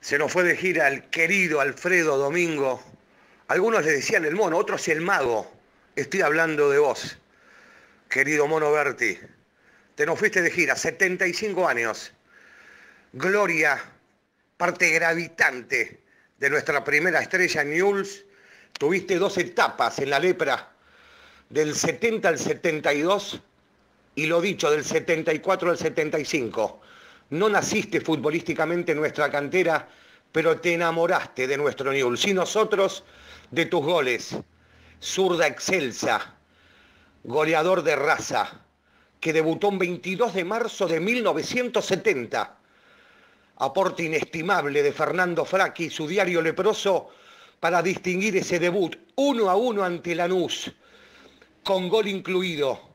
Se nos fue de gira el querido Alfredo Domingo. Algunos le decían el mono, otros el mago. Estoy hablando de vos, querido mono Berti. Te nos fuiste de gira, 75 años. Gloria, parte gravitante de nuestra primera estrella News. Tuviste dos etapas en la lepra, del 70 al 72 y lo dicho, del 74 al 75. No naciste futbolísticamente en nuestra cantera, pero te enamoraste de nuestro Newell's y nosotros de tus goles. Zurda excelsa, goleador de raza, que debutó el 22 de marzo de 1970. Aporte inestimable de Fernando Fraqui y su diario leproso para distinguir ese debut uno a uno ante Lanús, con gol incluido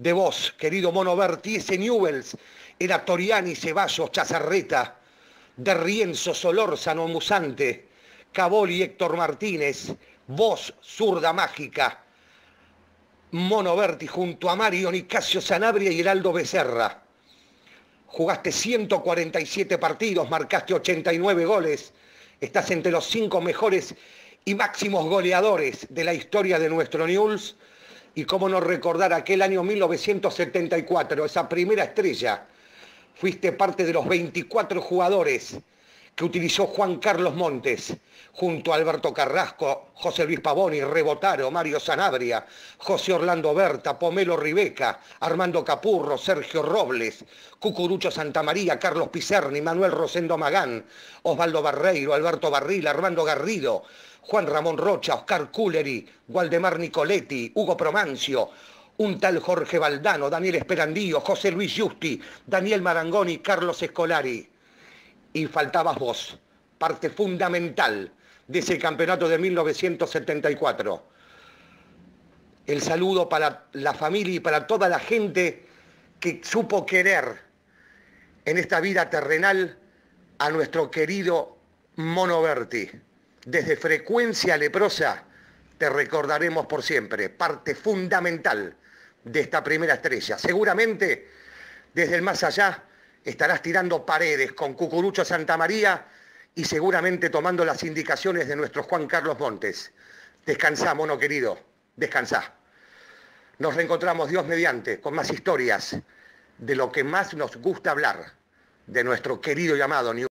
de vos, querido Mono Berti, ese Newells, el Toriani, Ceballos, Chazarreta, de Rienzo, Solórzano, Musante, Caboli, Héctor Martínez, vos, zurda mágica, Mono Berti junto a Mario Nicasio Sanabria y Heraldo Becerra. Jugaste 147 partidos, marcaste 89 goles, estás entre los cinco mejores y máximos goleadores de la historia de nuestro Newells, y cómo no recordar aquel año 1974, esa primera estrella. Fuiste parte de los 24 jugadores que utilizó Juan Carlos Montes, junto a Alberto Carrasco, José Luis Pavoni, Rebotaro, Mario Sanabria, José Orlando Berta, Pomelo Ribeca, Armando Capurro, Sergio Robles, Cucurucho Santamaría, Carlos Pizerni, Manuel Rosendo Magán, Osvaldo Barreiro, Alberto Barril, Armando Garrido, Juan Ramón Rocha, Oscar Culeri, Waldemar Nicoletti, Hugo Promancio, un tal Jorge Valdano, Daniel Esperandío, José Luis Justi, Daniel Marangoni, Carlos Escolari y faltabas vos, parte fundamental de ese campeonato de 1974. El saludo para la familia y para toda la gente que supo querer en esta vida terrenal a nuestro querido Mono Berti. Desde Frecuencia Leprosa te recordaremos por siempre, parte fundamental de esta primera estrella. Seguramente desde el más allá estarás tirando paredes con Cucurucho Santa María y seguramente tomando las indicaciones de nuestro Juan Carlos Montes. Descansá, mono querido, descansá. Nos reencontramos Dios mediante con más historias de lo que más nos gusta hablar, de nuestro querido llamado New